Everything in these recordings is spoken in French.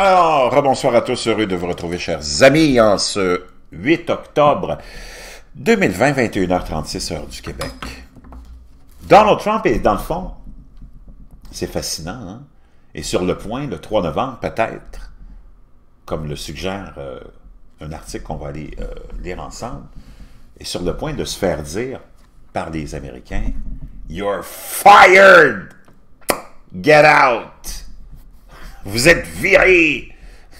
Alors, rebonsoir à tous, heureux de vous retrouver, chers amis, en ce 8 octobre 2020, 21h36, heure du Québec. Donald Trump est dans le fond, c'est fascinant, hein? et sur le point, le 3 novembre peut-être, comme le suggère euh, un article qu'on va aller euh, lire ensemble, est sur le point de se faire dire par les Américains, « You're fired! Get out! » Vous êtes viré,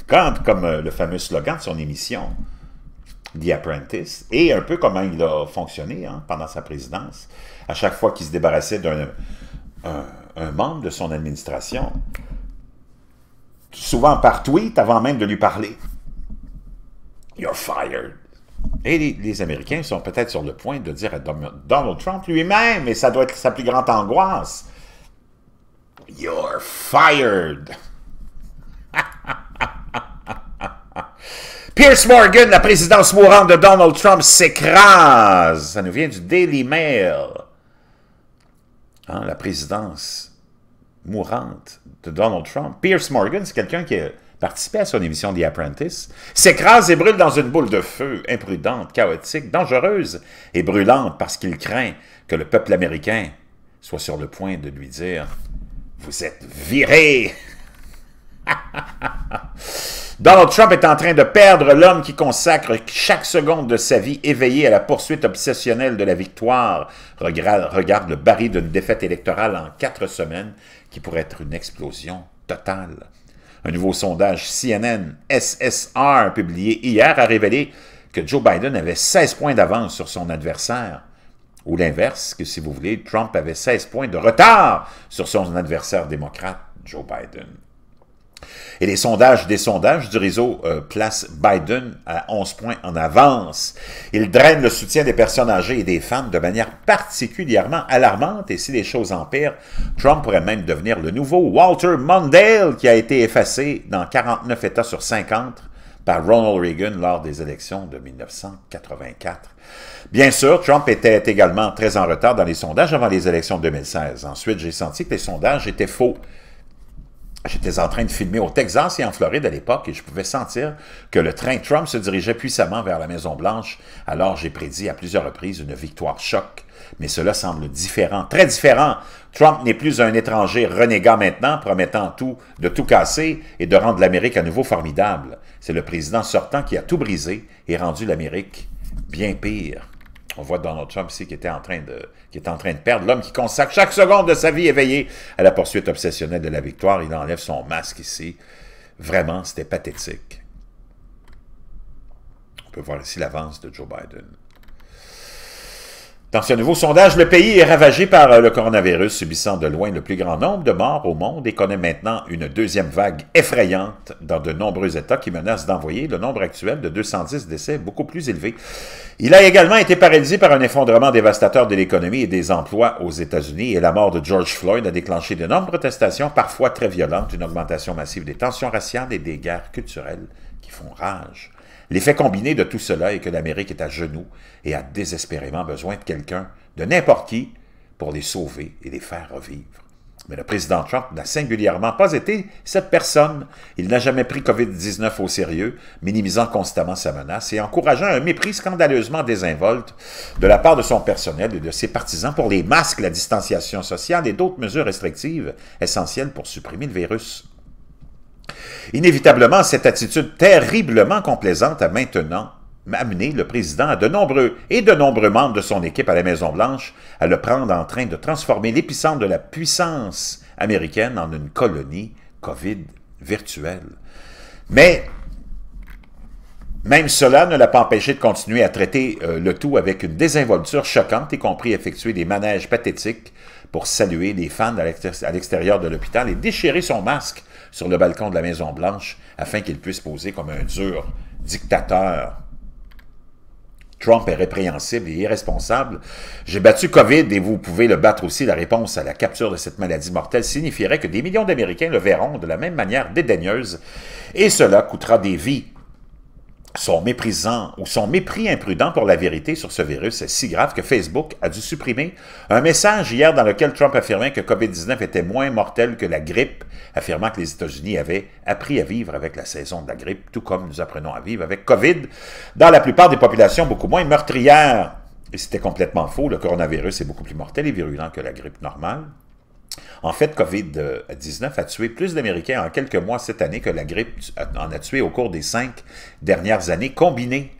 Quand, comme euh, le fameux slogan de son émission, The Apprentice, et un peu comment il a fonctionné hein, pendant sa présidence, à chaque fois qu'il se débarrassait d'un un, membre de son administration, souvent par tweet avant même de lui parler. You're fired. Et les, les Américains sont peut-être sur le point de dire à Donald Trump lui-même, et ça doit être sa plus grande angoisse, You're fired. Pierce Morgan, la présidence mourante de Donald Trump s'écrase. Ça nous vient du Daily Mail. Hein, la présidence mourante de Donald Trump. Pierce Morgan, c'est quelqu'un qui a participé à son émission The Apprentice, s'écrase et brûle dans une boule de feu, imprudente, chaotique, dangereuse et brûlante parce qu'il craint que le peuple américain soit sur le point de lui dire « Vous êtes viré !» Donald Trump est en train de perdre l'homme qui consacre chaque seconde de sa vie éveillée à la poursuite obsessionnelle de la victoire. Regarde, le baril d'une défaite électorale en quatre semaines qui pourrait être une explosion totale. Un nouveau sondage CNN SSR publié hier a révélé que Joe Biden avait 16 points d'avance sur son adversaire, ou l'inverse, que si vous voulez, Trump avait 16 points de retard sur son adversaire démocrate, Joe Biden. Et les sondages des sondages du réseau euh, placent Biden à 11 points en avance. Il draine le soutien des personnes âgées et des femmes de manière particulièrement alarmante. Et si les choses empirent, Trump pourrait même devenir le nouveau Walter Mondale qui a été effacé dans 49 États sur 50 par Ronald Reagan lors des élections de 1984. Bien sûr, Trump était également très en retard dans les sondages avant les élections de 2016. Ensuite, j'ai senti que les sondages étaient faux. J'étais en train de filmer au Texas et en Floride à l'époque et je pouvais sentir que le train Trump se dirigeait puissamment vers la Maison-Blanche. Alors j'ai prédit à plusieurs reprises une victoire choc. Mais cela semble différent, très différent. Trump n'est plus un étranger renégat maintenant, promettant tout, de tout casser et de rendre l'Amérique à nouveau formidable. C'est le président sortant qui a tout brisé et rendu l'Amérique bien pire on voit Donald Trump ici qui, était en train de, qui est en train de perdre. L'homme qui consacre chaque seconde de sa vie éveillée à la poursuite obsessionnelle de la victoire. Il enlève son masque ici. Vraiment, c'était pathétique. On peut voir ici l'avance de Joe Biden. Dans ce nouveau sondage, le pays est ravagé par euh, le coronavirus, subissant de loin le plus grand nombre de morts au monde et connaît maintenant une deuxième vague effrayante dans de nombreux États qui menacent d'envoyer le nombre actuel de 210 décès beaucoup plus élevé. Il a également été paralysé par un effondrement dévastateur de l'économie et des emplois aux États-Unis et la mort de George Floyd a déclenché de nombreuses protestations, parfois très violentes, une augmentation massive des tensions raciales et des guerres culturelles qui font rage. L'effet combiné de tout cela est que l'Amérique est à genoux et a désespérément besoin de quelqu'un, de n'importe qui, pour les sauver et les faire revivre. Mais le président Trump n'a singulièrement pas été cette personne. Il n'a jamais pris COVID-19 au sérieux, minimisant constamment sa menace et encourageant un mépris scandaleusement désinvolte de la part de son personnel et de ses partisans pour les masques, la distanciation sociale et d'autres mesures restrictives essentielles pour supprimer le virus. Inévitablement, cette attitude terriblement complaisante a maintenant amené le président à de nombreux et de nombreux membres de son équipe à la Maison-Blanche à le prendre en train de transformer l'épicentre de la puissance américaine en une colonie COVID virtuelle. Mais même cela ne l'a pas empêché de continuer à traiter euh, le tout avec une désinvolture choquante, y compris effectuer des manèges pathétiques pour saluer les fans à l'extérieur de l'hôpital et déchirer son masque sur le balcon de la Maison-Blanche afin qu'il puisse poser comme un dur dictateur. Trump est répréhensible et irresponsable. J'ai battu COVID et vous pouvez le battre aussi. La réponse à la capture de cette maladie mortelle signifierait que des millions d'Américains le verront de la même manière dédaigneuse et cela coûtera des vies son, méprisant ou son mépris imprudent pour la vérité sur ce virus est si grave que Facebook a dû supprimer un message hier dans lequel Trump affirmait que COVID-19 était moins mortel que la grippe, affirmant que les États-Unis avaient appris à vivre avec la saison de la grippe, tout comme nous apprenons à vivre avec COVID, dans la plupart des populations beaucoup moins meurtrières. Et c'était complètement faux, le coronavirus est beaucoup plus mortel et virulent que la grippe normale. En fait, COVID-19 a tué plus d'Américains en quelques mois cette année que la grippe en a tué au cours des cinq dernières années combinées.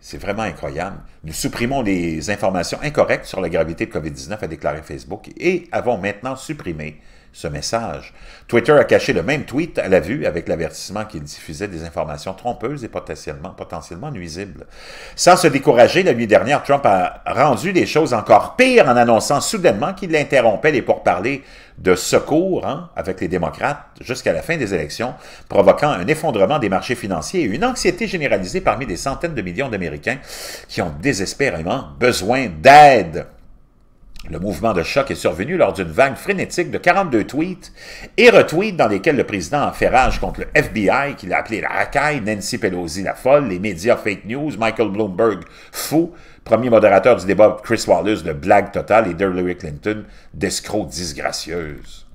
C'est vraiment incroyable. Nous supprimons les informations incorrectes sur la gravité de COVID-19, a déclaré Facebook, et avons maintenant supprimé ce message. Twitter a caché le même tweet à la vue avec l'avertissement qu'il diffusait des informations trompeuses et potentiellement, potentiellement nuisibles. Sans se décourager, la nuit dernière, Trump a rendu les choses encore pires en annonçant soudainement qu'il interrompait les pourparlers de secours hein, avec les démocrates jusqu'à la fin des élections, provoquant un effondrement des marchés financiers et une anxiété généralisée parmi des centaines de millions d'Américains qui ont désespérément besoin d'aide. Le mouvement de choc est survenu lors d'une vague frénétique de 42 tweets et retweets dans lesquels le président a fait rage contre le FBI, qu'il a appelé la racaille, Nancy Pelosi la folle, les médias fake news, Michael Bloomberg fou, premier modérateur du débat Chris Wallace de blague totale et Hillary Clinton d'escroc disgracieuse.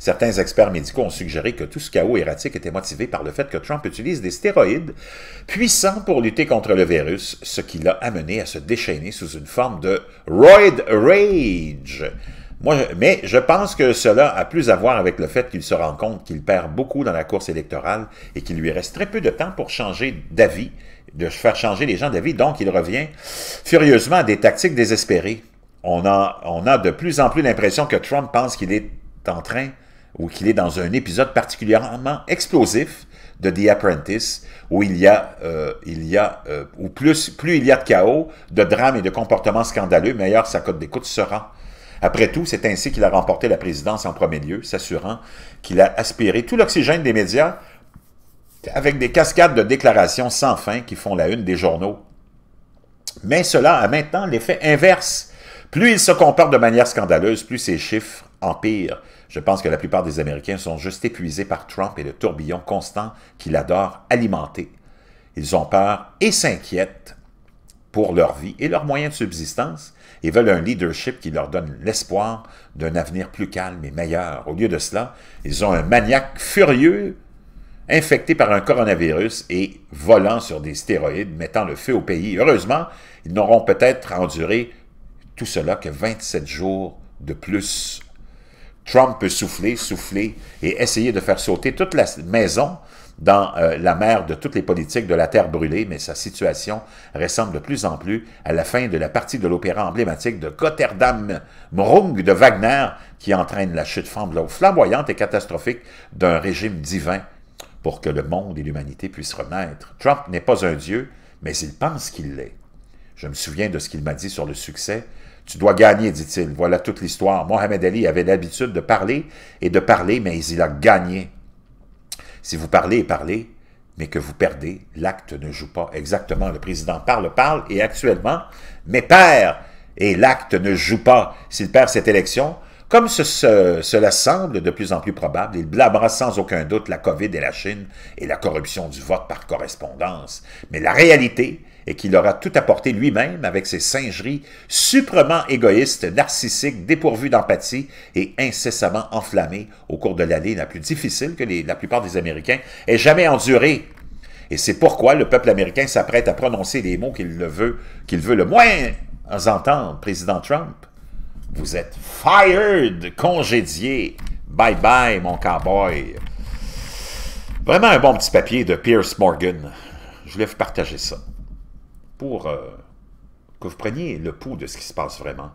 Certains experts médicaux ont suggéré que tout ce chaos erratique était motivé par le fait que Trump utilise des stéroïdes puissants pour lutter contre le virus, ce qui l'a amené à se déchaîner sous une forme de roid rage. Moi, mais je pense que cela a plus à voir avec le fait qu'il se rend compte qu'il perd beaucoup dans la course électorale et qu'il lui reste très peu de temps pour changer d'avis, de faire changer les gens d'avis. Donc, il revient furieusement à des tactiques désespérées. On a, on a de plus en plus l'impression que Trump pense qu'il est en train ou qu'il est dans un épisode particulièrement explosif de The Apprentice, où il y a, euh, euh, plus, plus il y a de chaos, de drames et de comportements scandaleux, meilleur sa cote d'écoute sera. Après tout, c'est ainsi qu'il a remporté la présidence en premier lieu, s'assurant qu'il a aspiré tout l'oxygène des médias avec des cascades de déclarations sans fin qui font la une des journaux. Mais cela a maintenant l'effet inverse. Plus il se comporte de manière scandaleuse, plus ses chiffres empirent. Je pense que la plupart des Américains sont juste épuisés par Trump et le tourbillon constant qu'il adore alimenter. Ils ont peur et s'inquiètent pour leur vie et leurs moyens de subsistance et veulent un leadership qui leur donne l'espoir d'un avenir plus calme et meilleur. Au lieu de cela, ils ont un maniaque furieux infecté par un coronavirus et volant sur des stéroïdes, mettant le feu au pays. Heureusement, ils n'auront peut-être enduré tout cela que 27 jours de plus Trump peut souffler, souffler et essayer de faire sauter toute la maison dans euh, la mer de toutes les politiques de la terre brûlée, mais sa situation ressemble de plus en plus à la fin de la partie de l'opéra emblématique de Gotterdam Mrung de Wagner, qui entraîne la chute flamboyante et catastrophique d'un régime divin pour que le monde et l'humanité puissent renaître. Trump n'est pas un dieu, mais il pense qu'il l'est. Je me souviens de ce qu'il m'a dit sur le succès tu dois gagner, dit-il. Voilà toute l'histoire. Mohamed Ali avait l'habitude de parler et de parler, mais il a gagné. Si vous parlez et parlez, mais que vous perdez, l'acte ne joue pas. Exactement, le président parle, parle, et actuellement, mais perd. et l'acte ne joue pas. S'il perd cette élection, comme ce, cela semble de plus en plus probable, il blâmera sans aucun doute la COVID et la Chine et la corruption du vote par correspondance. Mais la réalité est qu'il aura tout apporté lui-même avec ses singeries suprêmement égoïstes, narcissiques, dépourvues d'empathie et incessamment enflammées au cours de l'année la plus difficile que la plupart des Américains aient jamais endurée. Et c'est pourquoi le peuple américain s'apprête à prononcer les mots qu'il veut, qu'il veut le moins entendre, président Trump. Vous êtes fired, congédié. Bye bye, mon cowboy. Vraiment un bon petit papier de Pierce Morgan. Je voulais vous partager ça. Pour euh, que vous preniez le pouls de ce qui se passe vraiment.